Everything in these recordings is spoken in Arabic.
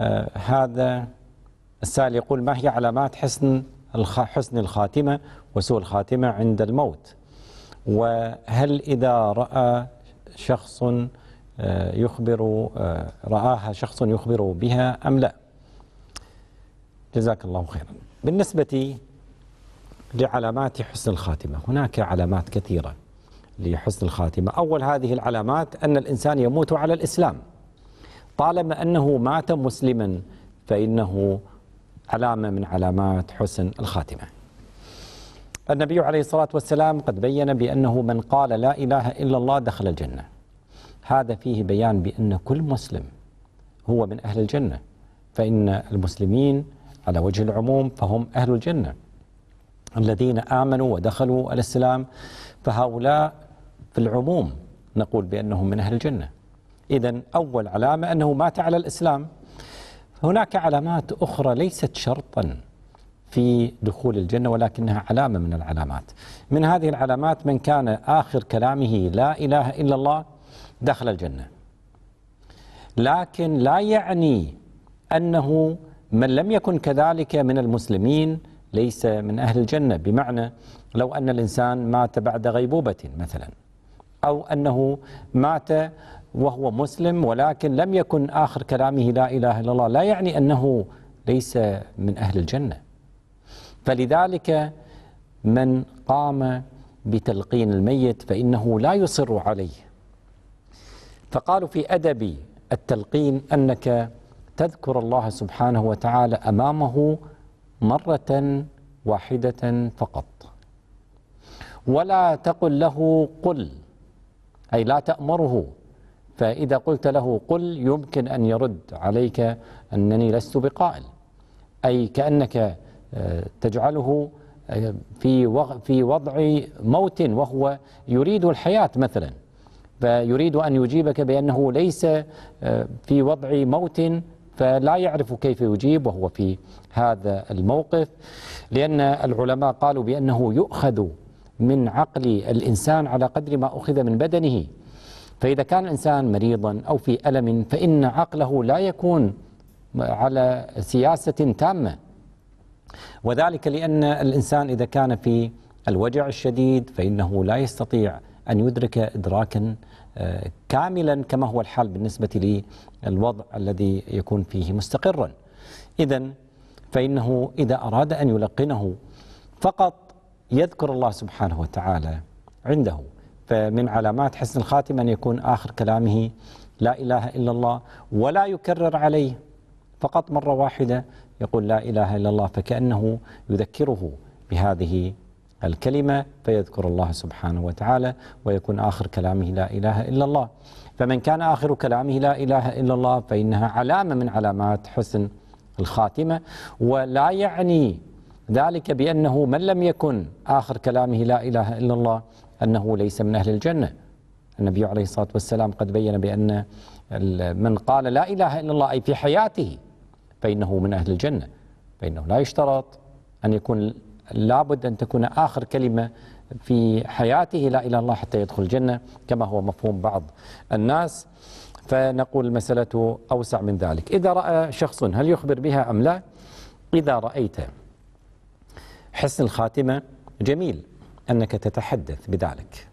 آه، هذا السائل يقول ما هي علامات حسن حسن الخاتمة وسوء الخاتمة عند الموت وهل إذا رأى شخص آه، يخبر آه، رآها شخص يخبر بها أم لا جزاك الله خيرا بالنسبة لعلامات حسن الخاتمة هناك علامات كثيرة لحسن الخاتمة أول هذه العلامات أن الإنسان يموت على الإسلام طالما أنه مات مسلما فإنه علامة من علامات حسن الخاتمة النبي عليه الصلاة والسلام قد بين بأنه من قال لا إله إلا الله دخل الجنة هذا فيه بيان بأن كل مسلم هو من أهل الجنة فإن المسلمين على وجه العموم فهم أهل الجنة الذين آمنوا ودخلوا الإسلام فهؤلاء في العموم نقول بأنهم من أهل الجنة إذا أول علامة أنه مات على الإسلام هناك علامات أخرى ليست شرطا في دخول الجنة ولكنها علامة من العلامات من هذه العلامات من كان آخر كلامه لا إله إلا الله دخل الجنة لكن لا يعني أنه من لم يكن كذلك من المسلمين ليس من أهل الجنة بمعنى لو أن الإنسان مات بعد غيبوبة مثلاً أو أنه مات وهو مسلم ولكن لم يكن آخر كلامه لا إله إلا الله لا يعني أنه ليس من أهل الجنة فلذلك من قام بتلقين الميت فإنه لا يصر عليه فقالوا في أدب التلقين أنك تذكر الله سبحانه وتعالى أمامه مرة واحدة فقط ولا تقل له قل أي لا تأمره فإذا قلت له قل يمكن أن يرد عليك أنني لست بقائل أي كأنك آه، تجعله آه، في في وضع موت وهو يريد الحياة مثلا فيريد أن يجيبك بأنه ليس آه، في وضع موت فلا يعرف كيف يجيب وهو في هذا الموقف لأن العلماء قالوا بأنه يؤخذ من عقل الإنسان على قدر ما أخذ من بدنه فإذا كان الإنسان مريضا أو في ألم فإن عقله لا يكون على سياسة تامة وذلك لأن الإنسان إذا كان في الوجع الشديد فإنه لا يستطيع أن يدرك إدراكا آه، كاملا كما هو الحال بالنسبة للوضع الذي يكون فيه مستقرا إذا فإنه إذا أراد أن يلقنه فقط يذكر الله سبحانه وتعالى عنده فمن علامات حسن الخاتم أن يكون آخر كلامه لا إله إلا الله ولا يكرر عليه فقط مرة واحدة يقول لا إله إلا الله فكأنه يذكره بهذه الكلمة فيذكر الله سبحانه وتعالى ويكون آخر كلامه لا إله إلا الله فمن كان آخر كلامه لا إله إلا الله فإنها علامة من علامات حسن الخاتمة ولا يعني ذلك بأنه من لم يكن آخر كلامه لا إله إلا الله أنه ليس من أهل الجنة النبي عليه الصلاة والسلام قد بين بأن من قال لا إله إلا الله أي في حياته فإنه من أهل الجنة فإنه لا يشترط أن يكون لابد أن تكون آخر كلمة في حياته لا إله إلا الله حتى يدخل الجنة كما هو مفهوم بعض الناس فنقول المسألة أوسع من ذلك إذا رأى شخص هل يخبر بها أم لا إذا رأيت حسن الخاتمة جميل أنك تتحدث بذلك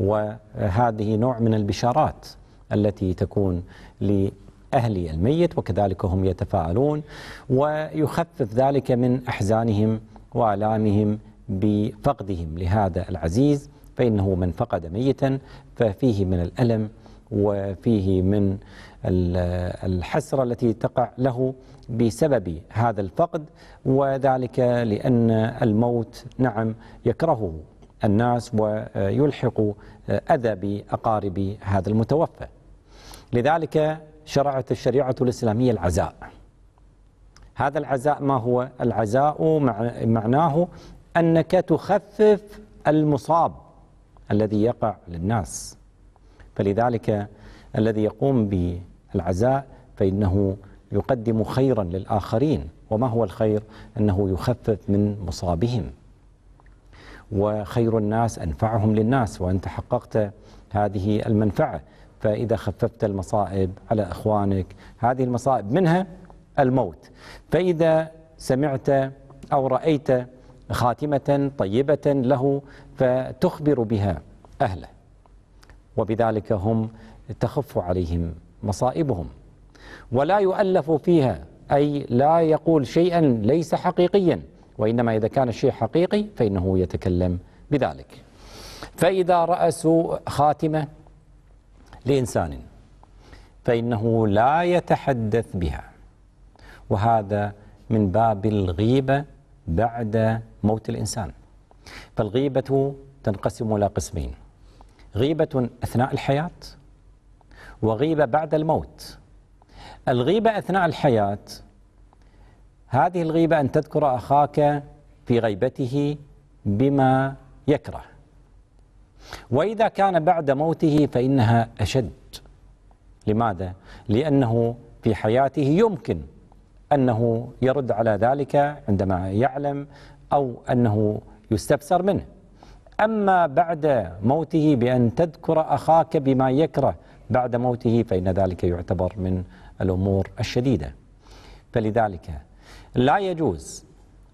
وهذه نوع من البشارات التي تكون لأهل الميت وكذلك هم يتفاعلون ويخفف ذلك من أحزانهم وآلامهم بفقدهم لهذا العزيز فإنه من فقد ميتا ففيه من الألم وفيه من الحسرة التي تقع له بسبب هذا الفقد وذلك لأن الموت نعم يكرهه الناس ويلحق أذى بأقارب هذا المتوفى لذلك شرعت الشريعة الإسلامية العزاء هذا العزاء ما هو العزاء معناه أنك تخفف المصاب الذي يقع للناس فلذلك الذي يقوم بالعزاء فإنه يقدم خيرا للآخرين وما هو الخير أنه يخفف من مصابهم وخير الناس أنفعهم للناس وأنت حققت هذه المنفعة فإذا خففت المصائب على إخوانك هذه المصائب منها الموت فإذا سمعت أو رأيت خاتمة طيبة له فتخبر بها أهله وبذلك هم تخف عليهم مصائبهم ولا يؤلف فيها أي لا يقول شيئا ليس حقيقيا وإنما إذا كان الشيء حقيقي فإنه يتكلم بذلك فإذا رأسوا خاتمة لإنسان فإنه لا يتحدث بها وهذا من باب الغيبة بعد موت الإنسان فالغيبة تنقسم إلى قسمين غيبة أثناء الحياة وغيبة بعد الموت الغيبة أثناء الحياة هذه الغيبة أن تذكر أخاك في غيبته بما يكره وإذا كان بعد موته فإنها أشد لماذا؟ لأنه في حياته يمكن أنه يرد على ذلك عندما يعلم أو أنه يستفسر منه أما بعد موته بأن تذكر أخاك بما يكره بعد موته فإن ذلك يعتبر من الأمور الشديدة فلذلك لا يجوز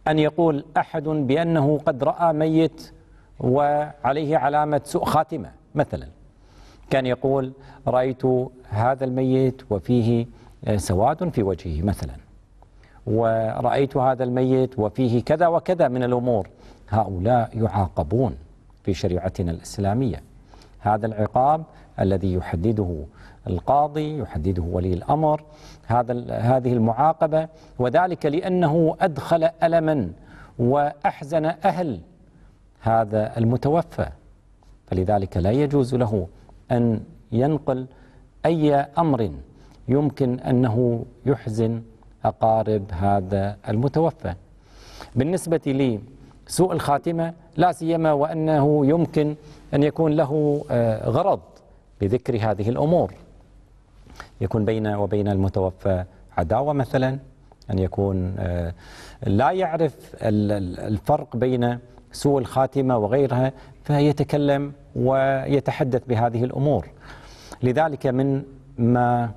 أن يقول أحد بأنه قد رأى ميت وعليه علامة سوء خاتمة مثلا كان يقول رأيت هذا الميت وفيه آه، سواد في وجهه مثلا ورأيت هذا الميت وفيه كذا وكذا من الأمور هؤلاء يعاقبون في شريعتنا الإسلامية هذا العقاب الذي يحدده القاضي يحدده ولي الأمر هذا هذه المعاقبة وذلك لأنه أدخل ألما وأحزن أهل هذا المتوفى فلذلك لا يجوز له أن ينقل أي أمر يمكن أنه يحزن أقارب هذا المتوفى بالنسبة لي سوء الخاتمة لا سيما وأنه يمكن أن يكون له آه، غرض بذكر هذه الأمور يكون بين وبين المتوفى عداوة مثلا أن يكون آه، لا يعرف الفرق بين سوء الخاتمة وغيرها فيتكلم ويتحدث بهذه الأمور لذلك من ما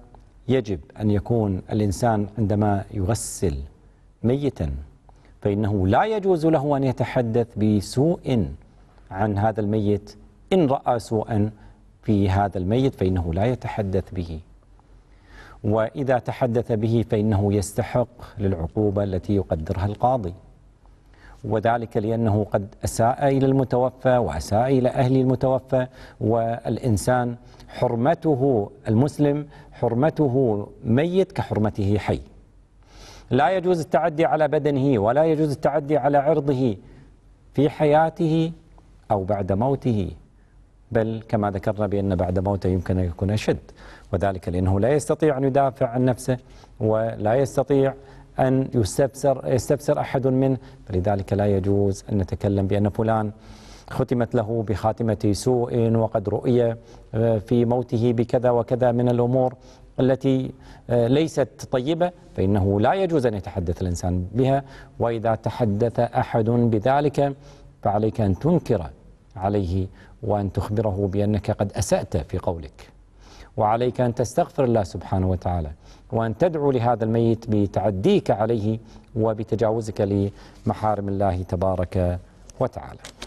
يجب أن يكون الإنسان عندما يغسل ميتا فإنه لا يجوز له أن يتحدث بسوء عن هذا الميت إن رأى سوءا في هذا الميت فإنه لا يتحدث به وإذا تحدث به فإنه يستحق للعقوبة التي يقدرها القاضي وذلك لأنه قد أساء إلى المتوفى وأساء إلى أهل المتوفى والإنسان حرمته المسلم حرمته ميت كحرمته حي لا يجوز التعدي على بدنه ولا يجوز التعدي على عرضه في حياته أو بعد موته بل كما ذكرنا بأن بعد موته يمكن أن يكون أشد وذلك لأنه لا يستطيع أن يدافع عن نفسه ولا يستطيع أن يستفسر, يستفسر أحد منه فلذلك لا يجوز أن نتكلم بأن فلان ختمت له بخاتمة سوء وقد رؤي آه، في موته بكذا وكذا من الأمور التي آه، ليست طيبة فإنه لا يجوز أن يتحدث الإنسان بها وإذا تحدث أحد بذلك فعليك أن تنكر عليه وأن تخبره بأنك قد أسأت في قولك وعليك أن تستغفر الله سبحانه وتعالى وأن تدعو لهذا الميت بتعديك عليه وبتجاوزك لمحارم الله تبارك وتعالى